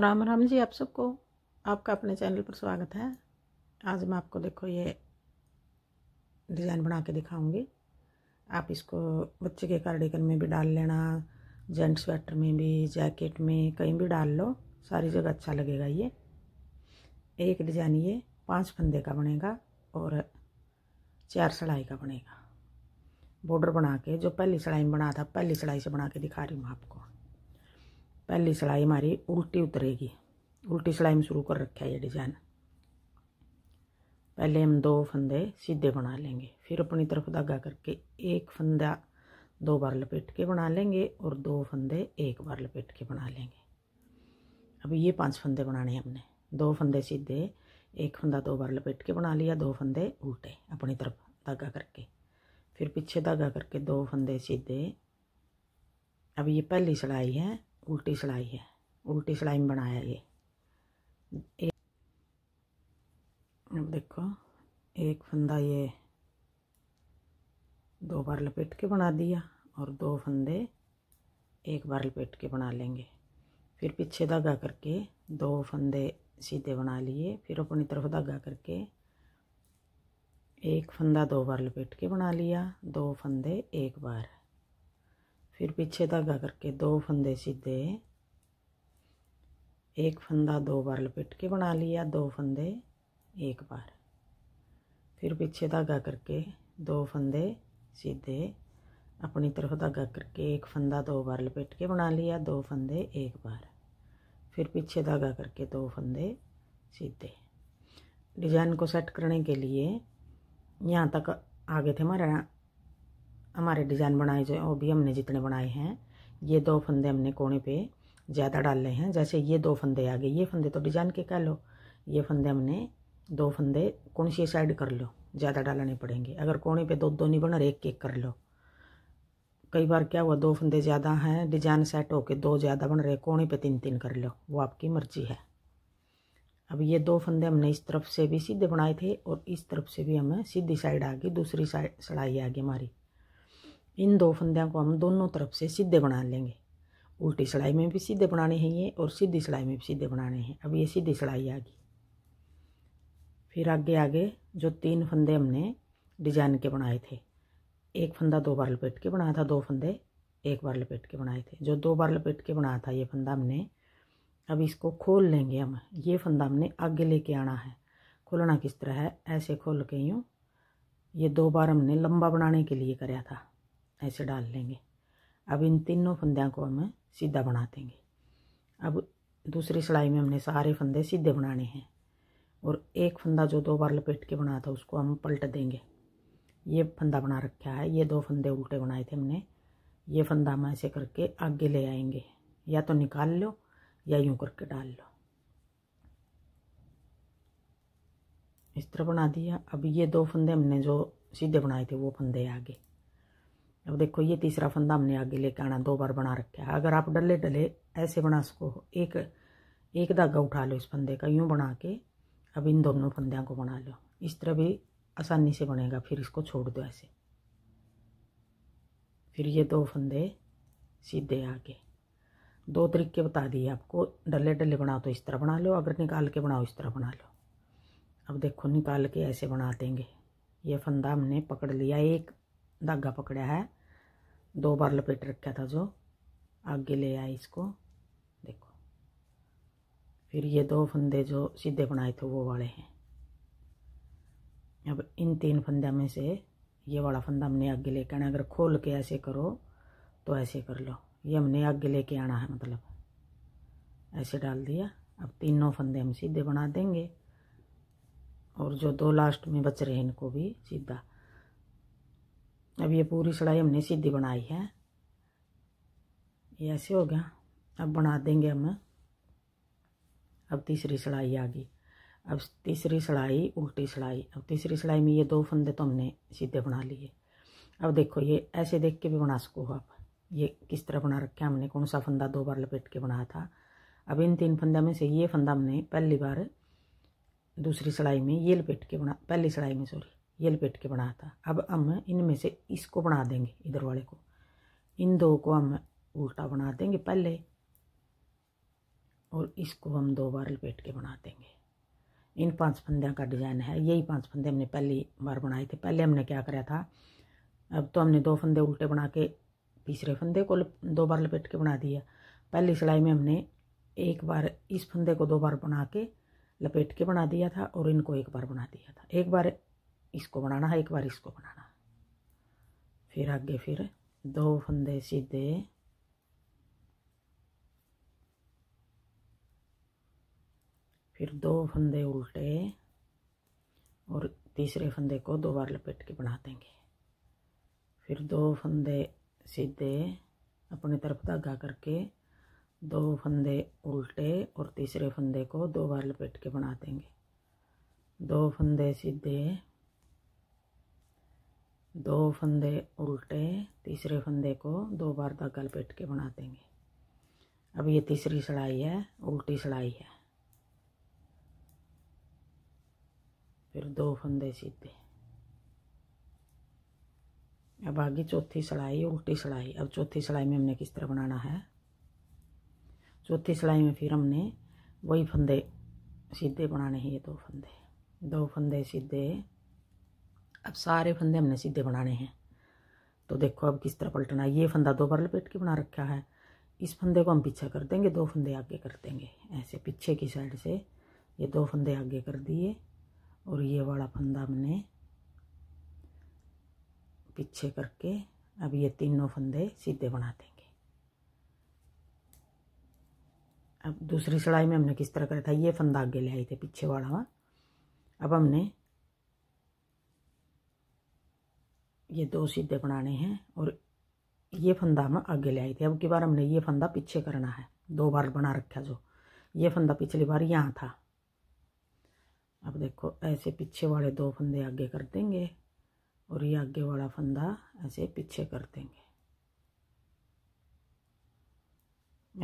राम राम जी आप सबको आपका अपने चैनल पर स्वागत है आज मैं आपको देखो ये डिज़ाइन बना के दिखाऊंगी आप इसको बच्चे के कार्डिगन में भी डाल लेना जेंट स्वेटर में भी जैकेट में कहीं भी डाल लो सारी जगह अच्छा लगेगा ये एक डिज़ाइन ये पांच फंदे का बनेगा और चार सड़ाई का बनेगा बॉर्डर बना के जो पहली सड़ाई में बना था पहली सड़ाई से बना के दिखा रही हूँ आपको पहली सिलाई हमारी उल्टी उतरेगी उल्टी सिलाई में शुरू कर रखा है ये डिज़ाइन पहले हम दो फंदे सीधे बना लेंगे फिर अपनी तरफ धागा करके एक फंदा दो बार लपेट के बना लेंगे और दो फंदे एक बार लपेट के बना लेंगे अब ये पांच फंदे बनाने हमने दो फंदे सीधे एक फंदा दो बार लपेट के बना लिया दो फंदे उल्टे अपनी तरफ धागा करके फिर पीछे धागा करके दो फंदे सीधे अब ये पहली सिलाई है उल्टी सिलाई है उल्टी सिलाई में बनाया ये एक अब देखो एक फंदा ये दो बार लपेट के बना दिया और दो फंदे एक बार लपेट के बना लेंगे फिर पीछे धागा करके दो फंदे सीधे बना लिए फिर अपनी तरफ धागा करके एक फंदा दो बार लपेट के बना लिया दो फंदे एक बार फिर पीछे धागा करके दो फंदे सीधे एक फंदा दो बार लपेट के बना लिया दो फंदे एक बार फिर पीछे धागा करके दो फंदे सीधे अपनी तरफ धागा करके एक फंदा दो बार लपेट के बना लिया दो फंदे एक बार फिर पीछे धागा करके दो फंदे सीधे डिजाइन को सेट करने के लिए यहाँ तक आगे थे हमारा हमारे डिज़ाइन बनाए जो हैं वो भी हमने जितने बनाए हैं ये दो फंदे हमने कोने पे ज़्यादा डाले हैं जैसे ये दो फंदे आ गए ये फंदे तो डिज़ाइन के कह लो ये फंदे हमने दो फंदे कौन सी साइड कर लो ज़्यादा डालने पड़ेंगे अगर कोने पे दो दो नहीं बना एक एक कर लो कई बार क्या हुआ दो फंदे ज़्यादा हैं डिजाइन सेट होके दो ज़्यादा बन रहे कोने पर तीन तीन कर लो वो आपकी मर्जी है अब ये दो फंदे हमने इस तरफ से भी सीधे बनाए थे और इस तरफ से भी हमें सीधी साइड आ गई दूसरी साइड सड़ाई आ गई हमारी इन दो फंदों को हम दोनों तरफ से सीधे बना लेंगे उल्टी सिलाई में भी सीधे बनाने हैं ये और सीधी सिलाई में भी सीधे बनाने हैं अब ये सीधी सिलाई आ गई फिर आगे आगे जो तीन फंदे हमने डिजाइन के बनाए थे एक फंदा दो बार लपेट के बनाया था दो फंदे एक बार लपेट के बनाए थे जो दो बार लपेट के बनाया था ये फंदा हमने अब इसको खोल लेंगे हम ये फंदा हमने आगे लेके आना है खोलना किस तरह है ऐसे खोल के यूँ ये दो बार हमने लंबा बनाने के लिए कराया था ऐसे डाल लेंगे अब इन तीनों फंदों को हमें सीधा बना देंगे अब दूसरी सिलाई में हमने सारे फंदे सीधे बनाने हैं और एक फंदा जो दो बार लपेट के बना था उसको हम पलट देंगे ये फंदा बना रखा है ये दो फंदे उल्टे बनाए थे हमने ये फंदा हम ऐसे करके आगे ले आएंगे या तो निकाल लो या यूं करके डाल लो इस तरह बना दिया अब ये दो फंदे हमने जो सीधे बनाए थे वो फंदे आगे अब देखो ये तीसरा फंदा हमने आगे लेके आना दो बार बना रखा है अगर आप डले डले ऐसे बना सको एक एक धागा उठा लो इस फंदे का यूँ बना के अब इन दोनों फंदों को बना लो इस तरह भी आसानी से बनेगा फिर इसको छोड़ दो ऐसे फिर ये दो फंदे सीधे आगे दो तरीके बता दिए आपको डले डले बनाओ तो इस तरह बना लो अगर निकाल के बनाओ इस तरह बना लो अब देखो निकाल के ऐसे बना देंगे ये फंदा हमने पकड़ लिया एक धागा पकड़ा है दो बार लपेट रखा था जो आगे ले आए इसको देखो फिर ये दो फंदे जो सीधे बनाए थे वो वाले हैं अब इन तीन फंदे में से ये वाला फंदा हमने आगे लेके आना अगर खोल के ऐसे करो तो ऐसे कर लो ये हमने आगे लेके आना है मतलब ऐसे डाल दिया अब तीनों फंदे हम सीधे बना देंगे और जो दो लास्ट में बच रहे हैं इनको भी सीधा अब ये पूरी सिलाई हमने सीधी बनाई है ये ऐसे हो गया अब बना देंगे हम अब तीसरी सड़ाई आ गई अब तीसरी सिलाई उल्टी सिलाई अब तीसरी सड़ाई में ये दो फंदे तो हमने सीधे बना लिए अब देखो ये ऐसे देख के भी बना सको आप ये किस तरह बना रखे हमने कौन सा फंदा दो बार लपेट के बनाया था अब इन तीन फंदे में से ये फंदा हमने पहली बार दूसरी सिलाई में ये लपेट के बना पहली सिलाई में सॉरी ये लपेट के बना था अब हम इनमें से इसको बना देंगे इधर वाले को इन दो को हम उल्टा बना देंगे पहले और इसको हम दो बार लपेट के बना देंगे इन पांच फंदों का डिज़ाइन है यही पांच फंदे हमने पहली बार बनाए थे पहले हमने क्या करा था अब तो हमने दो फंदे उल्टे बना के तीसरे फंदे को दो बार लपेट के बना दिया पहली सिलाई में हमने एक बार इस फंदे को दो बार बना के लपेट के बना दिया था और इनको एक बार बना दिया था एक बार इसको बनाना है एक बार इसको बनाना फिर आगे फिर दो फंदे सीधे फिर दो फंदे उल्टे और तीसरे फंदे को दो बार लपेट के बना देंगे फिर दो फंदे सीधे अपनी तरफ धागा करके दो फंदे उल्टे और तीसरे फंदे को दो बार लपेट के बना देंगे दो फंदे सीधे दो फंदे उल्टे तीसरे फंदे को दो बार धागा लपेट के बना देंगे अब ये तीसरी सिलाई है उल्टी सिलाई है फिर दो फंदे सीधे अब आगे चौथी सिलाई उल्टी सिलाई अब चौथी सिलाई में हमने किस तरह बनाना है चौथी सिलाई में फिर हमने वही फंदे सीधे बनाने हैं ये दो फंदे दो फंदे सीधे अब सारे फंदे हमने सीधे बनाने हैं तो देखो अब किस तरह पलटना है ये फंदा दो बार लपेट के बना रखा है इस फंदे को हम पीछे कर देंगे दो फंदे आगे कर देंगे ऐसे पीछे की साइड से ये दो फंदे आगे कर दिए और ये वाला फंदा हमने पीछे करके अब ये तीनों फंदे सीधे बना देंगे अब दूसरी सिलाई में हमने किस तरह करा था ये फंदा आगे ले आए थे पीछे वाला अब हमने ये दो सीधे बनाने हैं और ये फंदा हम आगे ले आए थे अब की बार हमने ये फंदा पीछे करना है दो बार बना रखा जो ये फंदा पिछली बार यहाँ था अब देखो ऐसे पीछे वाले दो फंदे आगे कर देंगे और ये आगे वाला फंदा ऐसे पीछे कर देंगे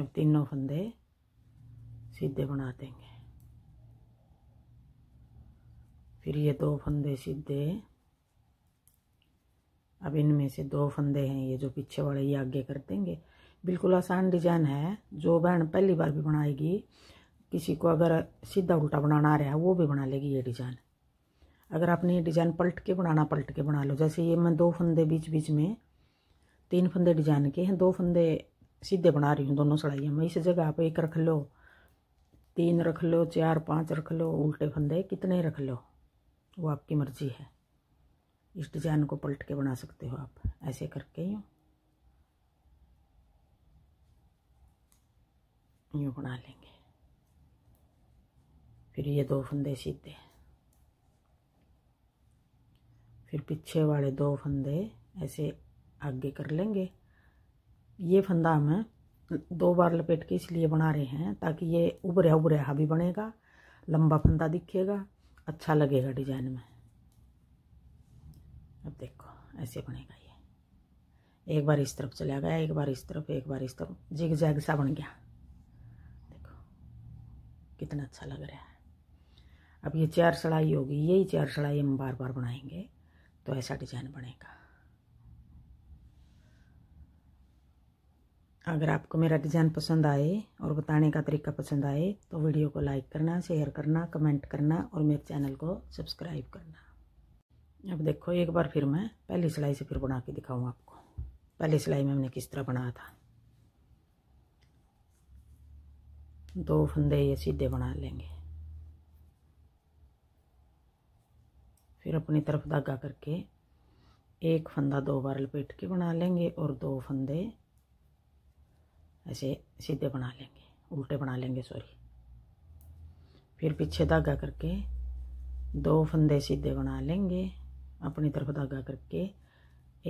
अब तीनों फंदे सीधे बना देंगे फिर ये दो फंदे सीधे अब इनमें से दो फंदे हैं ये जो पीछे वाले ये आगे कर देंगे बिल्कुल आसान डिजाइन है जो बहन पहली बार भी बनाएगी किसी को अगर सीधा उल्टा बनाना आ रहा है वो भी बना लेगी ये डिजाइन अगर आपने ये डिजाइन पलट के बनाना पलट के बना लो जैसे ये मैं दो फंदे बीच बीच में तीन फंदे डिजाइन के हैं दो फंदे सीधे बना रही हूँ दोनों सड़ाइयाँ मैं इस जगह आप एक रख लो तीन रख लो चार पाँच रख लो उल्टे फंदे कितने रख लो वो आपकी मर्ज़ी है इस डिज़ाइन को पलट के बना सकते हो आप ऐसे करके यूँ यूँ बना लेंगे फिर ये दो फंदे सीधे फिर पीछे वाले दो फंदे ऐसे आगे कर लेंगे ये फंदा हम दो बार लपेट के इसलिए बना रहे हैं ताकि ये उबरा उबरा भी बनेगा लंबा फंदा दिखेगा अच्छा लगेगा डिजाइन में अब देखो ऐसे बनेगा ये एक बार इस तरफ चला गया एक बार इस तरफ एक बार इस तरफ जिग जैग सा बन गया देखो कितना अच्छा लग रहा है अब ये चार सड़ाई होगी यही चार सड़ाई हम बार बार बनाएंगे तो ऐसा डिजाइन बनेगा अगर आपको मेरा डिज़ाइन पसंद आए और बताने का तरीका पसंद आए तो वीडियो को लाइक करना शेयर करना कमेंट करना और मेरे चैनल को सब्सक्राइब करना अब देखो एक बार फिर मैं पहली सिलाई से फिर बना के दिखाऊँ आपको पहली सिलाई में हमने किस तरह बनाया था दो फंदे ये सीधे बना लेंगे फिर अपनी तरफ धागा करके एक फंदा दो बार लपेट के बना लेंगे और दो फंदे ऐसे सीधे बना लेंगे उल्टे बना लेंगे सॉरी फिर पीछे धागा करके दो फंदे सीधे बना लेंगे अपनी तरफ धागा करके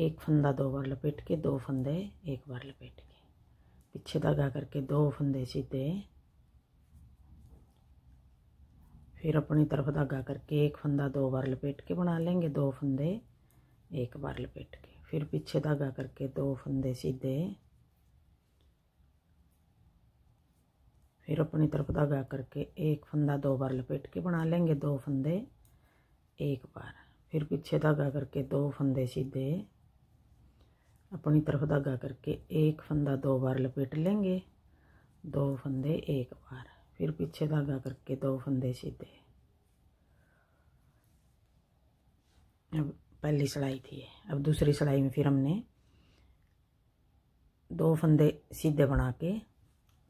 एक फंदा दो बार लपेट के दो फंदे एक बार लपेट के पीछे धागा करके दो फंदे सीधे फिर अपनी तरफ धागा करके एक फंदा दो बार लपेट के बना लेंगे दो फंदे एक बार लपेट के फिर पीछे धागा करके दो फंदे सीधे फिर अपनी तरफ धागा करके एक फंदा दो बार लपेट के बना लेंगे दो फंदे एक बार फिर पीछे धागा करके दो फंदे सीधे अपनी तरफ धागा करके एक फंदा दो बार लपेट लेंगे दो फंदे एक बार फिर पीछे धागा करके दो फंदे सीधे अब पहली सिलाई थी अब दूसरी सिलाई में फिर हमने दो फंदे सीधे बना के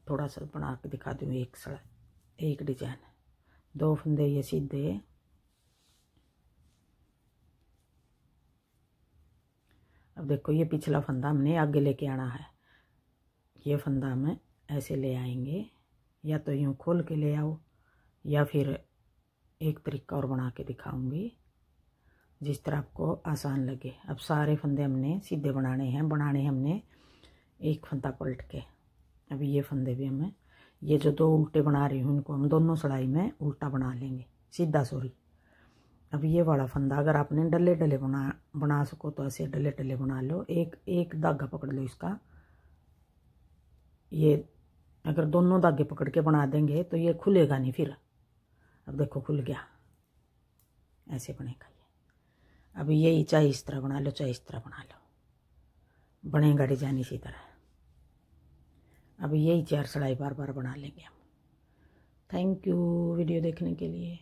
थोड़ा सा बना के दिखा दूँ एक सिलाई एक डिजाइन दो फंदे ये सीधे अब देखो ये पिछला फंदा हमने आगे लेके आना है ये फंदा हम ऐसे ले आएंगे या तो यूँ खोल के ले आओ या फिर एक तरीका और बना के दिखाऊंगी जिस तरह आपको आसान लगे अब सारे फंदे हमने सीधे बनाने हैं बनाने हमने एक फंदा पलट के अब ये फंदे भी हमें ये जो दो उल्टे बना रही हूँ इनको हम दोनों सड़ाई में उल्टा बना लेंगे सीधा सॉरी अब ये वाला फंदा अगर आपने डले डले बना बना सको तो ऐसे डले डले बना लो एक एक धागा पकड़ लो इसका ये अगर दोनों धागे पकड़ के बना देंगे तो ये खुलेगा नहीं फिर अब देखो खुल गया ऐसे बनेगा ये अब यही चाहे इस तरह बना लो चाहे इस तरह बना लो बनेगा डिजाइन इसी तरह अब यही चार सड़ाई बार बार बना लेंगे हम थैंक यू वीडियो देखने के लिए